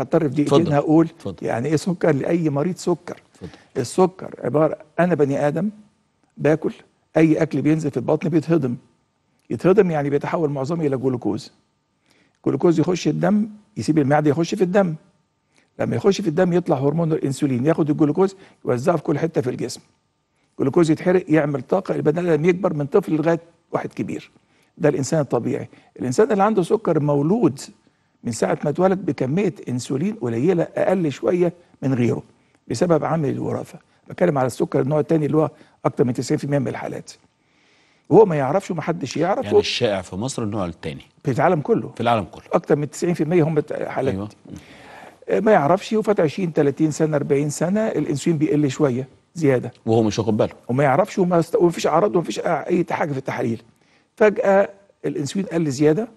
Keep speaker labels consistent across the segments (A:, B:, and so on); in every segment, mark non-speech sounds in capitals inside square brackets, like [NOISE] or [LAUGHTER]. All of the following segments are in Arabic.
A: هضطر في دقيقتين هقول فضل. يعني ايه سكر لاي مريض سكر فضل. السكر عباره انا بني ادم باكل اي اكل بينزل في البطن بيتهضم يتهضم يعني بيتحول معظمه الى جلوكوز جلوكوز يخش الدم يسيب المعده يخش في الدم لما يخش في الدم يطلع هرمون الانسولين ياخد الجلوكوز يوزعه في كل حته في الجسم الجلوكوز يتحرق يعمل طاقه البني ادم يكبر من طفل لغايه واحد كبير ده الانسان الطبيعي الانسان اللي عنده سكر مولود من ساعة ما اتولد بكمية انسولين قليلة أقل شوية من غيره بسبب عامل الوراثة بتكلم على السكر النوع الثاني اللي هو أكتر من 90% من الحالات وهو ما يعرفش ومحدش يعرف يعني الشائع في مصر النوع الثاني في العالم كله في العالم كله أكتر من 90% هم حالات أيوة. آه، ما يعرفش وفات 20 30 سنة 40 سنة الانسولين بيقل شوية زيادة وهو مش واخد باله وما يعرفش وما فيش ومفيش أعراض ومفيش أي حاجة في التحاليل فجأة الانسولين قل زيادة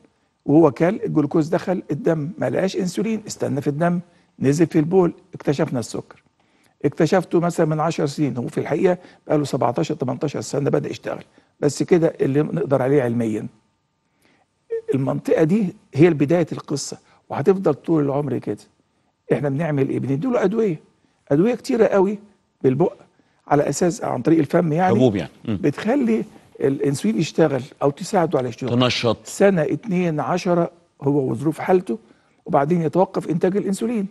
A: وهو كل الجلوكوز دخل الدم ما لقاش انسولين استنى في الدم نزل في البول اكتشفنا السكر اكتشفته مثلا من 10 سنين هو في الحقيقه بقى له 17 18 سنه بدا يشتغل بس كده اللي نقدر عليه علميا المنطقه دي هي بدايه القصه وهتفضل طول العمر كده احنا بنعمل ايه بنديله ادويه ادويه كتيره قوي بالبق على اساس عن طريق الفم يعني حبوب يعني بتخلي الانسولين يشتغل او تساعده على الشغل تنشط سنه 2 10 هو وظروف حالته وبعدين يتوقف انتاج الانسولين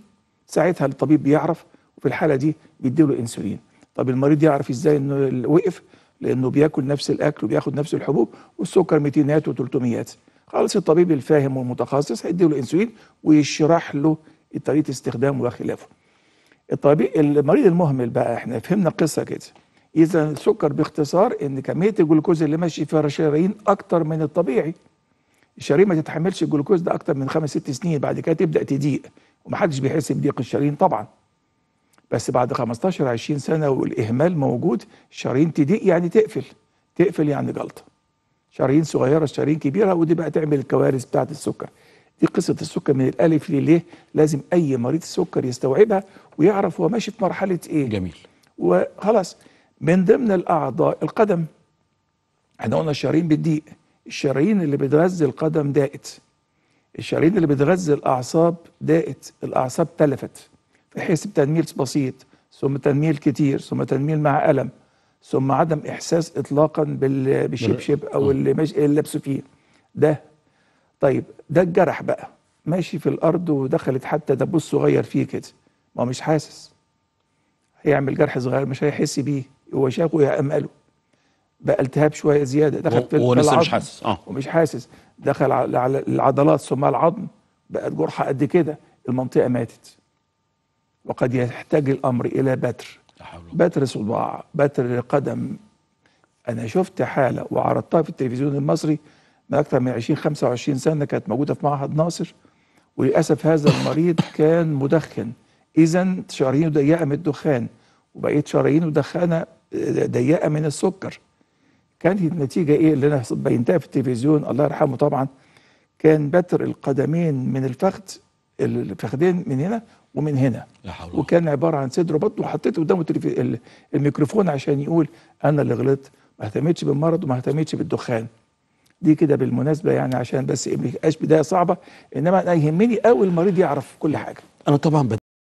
A: ساعتها الطبيب بيعرف وفي الحاله دي بيديله انسولين طب المريض يعرف ازاي انه وقف لانه بياكل نفس الاكل وبياخد نفس الحبوب والسكر 200 و300 خالص الطبيب الفاهم والمتخصص هيديله انسولين ويشرح له طريقه استخدامه وخلافه الطبيب المريض المهمل بقى احنا فهمنا القصه كده اذا السكر باختصار ان كميه الجلوكوز اللي ماشي فيها الشرايين اكتر من الطبيعي الشرايين ما تتحملش الجلوكوز ده اكتر من خمس ست سنين بعد كده تبدا تضيق ومحدش بيحس بضيق الشرايين طبعا بس بعد 15 20 سنه والاهمال موجود الشرايين تضيق يعني تقفل تقفل يعني جلطه شرايين صغيره شرايين كبيره ودي بقى تعمل الكوارث بتاعه السكر دي قصه السكر من الالف لليه لازم اي مريض السكر يستوعبها ويعرف هو ماشي في مرحله ايه جميل وخلاص من ضمن الاعضاء القدم احنا قلنا الشرايين بتضيق الشرايين اللي بتغذي القدم ضاقت الشرايين اللي بتغذي الاعصاب ضاقت الاعصاب تلفت فحس بتنميل بسيط ثم تنميل كتير ثم تنميل مع الم ثم عدم احساس اطلاقا بالشبشب او اللي, مش... اللي لابسه فيه ده طيب ده الجرح بقى ماشي في الارض ودخلت حتى دبوس صغير فيه كده ما مش حاسس هيعمل جرح صغير مش هيحس بيه هو شافه يا أم بقى التهاب شويه زياده دخل في ولسه مش حاسس اه ومش حاسس دخل على العضلات ثم العظم بقت جرحه قد كده المنطقه ماتت وقد يحتاج الامر الى بتر بتر صباع بتر قدم انا شفت حاله وعرضتها في التلفزيون المصري من اكثر من 20 25 سنه كانت موجوده في معهد ناصر وللاسف هذا المريض [COUGHS] كان مدخن اذا شرايينه ضيقه من الدخان وبقيت شرايينه دخانه ضيقه من السكر كانت النتيجه ايه اللي انا بينتها في التلفزيون الله يرحمه طبعا كان بتر القدمين من الفخذ الفخذين من هنا ومن هنا لا حول وكان عباره عن صدر وبطن وحطيت قدامه الميكروفون عشان يقول انا اللي غلطت ما اهتمتش بالمرض وما اهتمتش بالدخان دي كده بالمناسبه يعني عشان بس ما بدايه صعبه انما انا يهمني قوي المريض يعرف كل حاجه انا طبعا